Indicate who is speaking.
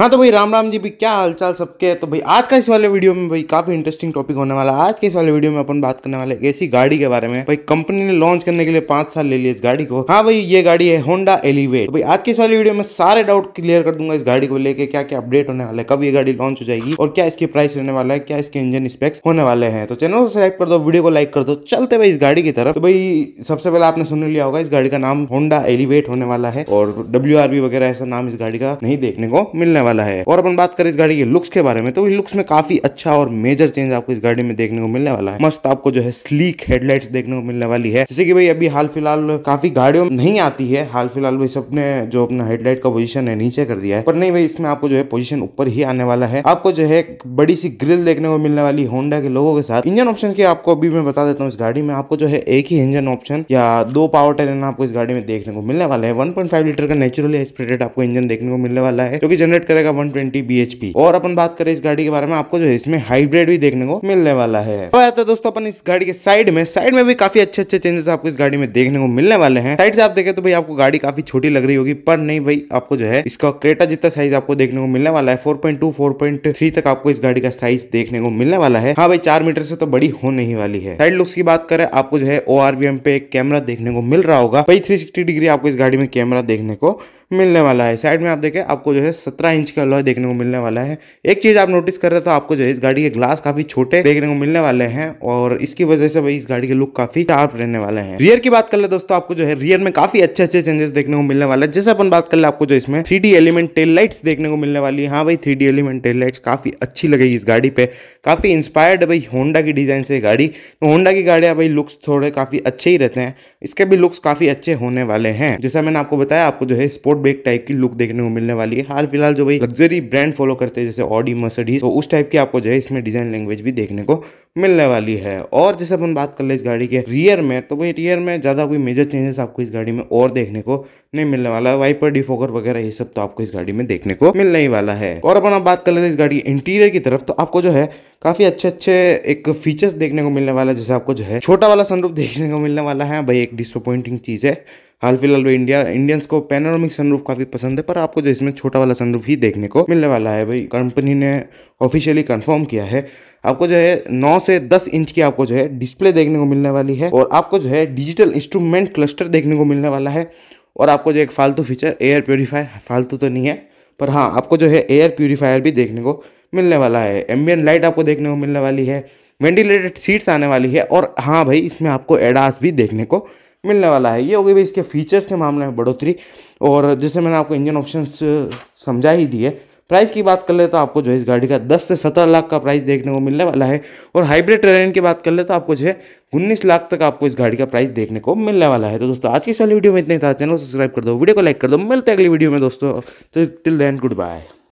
Speaker 1: हाँ तो भाई राम राम जी भी क्या हालचाल सबके तो भाई आज का इस वाले वीडियो में भाई काफी इंटरेस्टिंग टॉपिक होने वाला है आज के इस वाले वीडियो में अपन बात करने वाले ऐसी गाड़ी के बारे में भाई कंपनी ने लॉन्च करने के लिए पांच साल ले लिया इस गाड़ी को हाँ भाई ये गाड़ी है होंडा एलिवेट तो भाई आज के इस वाले वीडियो में सारे डाउट क्लियर कर दूंगा इस गाड़ी को लेकर क्या क्या अपडेट होने वाला है कब ये गाड़ी लॉन्च हो जाएगी और क्या इसकी प्राइस रहने वाला है क्या इसके इंजन स्पेक्स होने वाले हैं तो चैनल सब्सक्राइब कर दो वीडियो को लाइक कर दो चलते भाई इस गाड़ी की तरफ तो भाई सबसे पहले आपने सुन लिया होगा इस गाड़ी का नाम होंडा एलिवेट होने वाला है और डब्ल्यू वगैरह ऐसा नाम इस गाड़ी का नहीं देखने को मिलने वाला है और अपन बात करें इस गाड़ी के लुक्स के बारे में तो लुक्स में काफी अच्छा और मेजर चेंज आपको इस गाड़ी में देखने को मिलने वाला है मस्त आपको जो है स्लीक हेडलाइट्स देखने को मिलने वाली है जैसे कि भाई अभी हाल फिलहाल काफी गाड़ियों में नहीं आती है हाल फिलहाल भाई सबने जो अपना हेडलाइट का पोजिशन है नीचे कर दिया है पर नहीं भाई इसमें आपको जो है पोजिशन ऊपर ही आने वाला है आपको जो है बड़ी सी ग्रिल देखने को मिलने वाली होंडा के लोगों के साथ इंजन ऑप्शन की आपको अभी मैं बता देता हूँ इस गाड़ी में आपको जो है एक ही इंजन ऑप्शन या दो पावर टेरन आपको इस गाड़ी में देखने को मिलने वाला है 1.5 लीटर का नेचुरली एक्सप्रेटेड आपको इंजन देखने को मिलने वाला है जो कि जनरेट कर करेगा 120 ट्वेंटी और अपन बात करें इस गाड़ी के बारे में आपको जो है इसमें हाइब्रिड भी देखने को मिलने वाला है तो आते तो दोस्तों अपन इस गाड़ी के साइड में साइड में भी काफी अच्छे अच्छे चेंजेस आपको इस गाड़ी में देखने को मिलने वाले हैं साइड से आप देखें तो भाई आपको गाड़ी काफी छोटी लग रही होगी पर नहीं भाई आपको जो है इसका क्रेटा जितना साइज आपको देखने को मिलने वाला है फोर पॉइंट तक आपको इस गाड़ी का साइज देखने को मिलने वाला है हाँ भाई चार मीटर से तो बड़ी होने ही वाली है साइड लुक्स की बात करें आपको जो है ओ पे कैमरा देखने को मिल रहा होगा भाई थ्री डिग्री आपको इस गाड़ी में कैमरा देखने को मिलने वाला है साइड में आप देखें आपको जो है सत्रह इंच का लॉय देखने को मिलने वाला है एक चीज आप नोटिस कर रहे तो आपको जो है इस गाड़ी के ग्लास काफी छोटे देखने को मिलने वाले हैं और इसकी वजह से भाई इस गाड़ी के लुक काफी शार्प रहने वाले हैं रियर की बात कर ले दोस्तों आपको जो है रियर में काफी अच्छे अच्छे चेंजेस देखने को मिलने वाला है जैसे अपन बात कर ले आपको जो इसमें थ्री एलिमेंट टेल लाइट्स देखने को मिलने वाली है हाँ भाई थ्री एलिमेंट टेल लाइट्स काफी अच्छी लगेगी इस गाड़ी पे काफी इंस्पायर्ड है भाई होंडा की डिजाइन से गाड़ी तो होंडा की गाड़ियाँ भाई लुक्स थोड़े काफी अच्छे ही रहते हैं इसके भी लुक्स काफी अच्छे होने वाले हैं जैसा मैंने आपको बताया आपको जो है स्पोर्ट स्पोर्ट बेग टाइप की लुक देखने को मिलने वाली है हाल फिलहाल जो भाई लग्जरी ब्रांड फॉलो करते हैं जैसे ऑडी मर्सडीज तो उस टाइप की आपको जो है इसमें डिजाइन लैंग्वेज भी देखने को मिलने वाली है और जैसे अपन बात कर ले इस गाड़ी के रियर में तो भाई रियर में ज़्यादा कोई मेजर चेंजेस आपको इस गाड़ी में और देखने को नहीं मिलने वाला है वाइपर डिफोकर वगैरह ये सब तो आपको इस गाड़ी में देखने को मिलने ही वाला है और अपन आप बात कर लेते इस गाड़ी इंटीरियर की तरफ तो आपको जो है काफी अच्छे अच्छे एक फीचर्स देखने को मिलने वाला है जैसे आपको जो है छोटा वाला सनरूफ देखने को मिलने वाला है भाई एक डिसअपॉइंटिंग चीज़ है हाल फिलहाल वो इंडिया इंडियंस को पेनोरमिक सनरूफ काफी पसंद है पर आपको जो इसमें छोटा वाला सनरूफ ही देखने को मिलने वाला है भाई कंपनी ने ऑफिशियली कंफर्म किया है आपको जो है 9 से 10 इंच की आपको जो है डिस्प्ले देखने को मिलने वाली है और आपको जो है डिजिटल इंस्ट्रूमेंट क्लस्टर देखने को मिलने वाला है और आपको जो एक फालतू फीचर एयर प्योरीफायर फालतू तो नहीं है पर हाँ आपको जो है एयर प्योरीफायर भी देखने को मिलने वाला है एम्बियन लाइट आपको देखने को मिलने वाली है वेंटिलेटेड सीट्स आने वाली है और हाँ भाई इसमें आपको एडास भी देखने को मिलने वाला है ये होगी भाई इसके फीचर्स के मामले में बढ़ोतरी और जैसे मैंने आपको इंजन ऑप्शंस समझा ही दिए प्राइस की बात कर ले तो आपको जो है इस गाड़ी का 10 से 17 लाख का प्राइस देखने को मिलने वाला है और हाइब्रिड ट्रेन की बात कर ले तो आपको जो है उन्नीस लाख तक आपको इस गाड़ी का प्राइस देखने को मिलने वाला है तो दोस्तों आज की सारी वीडियो में इतना था चैनल सब्सक्राइब कर दो वीडियो को लाइक कर दो मिलते अगली वीडियो में दोस्तों तो टिल देन गुड बाय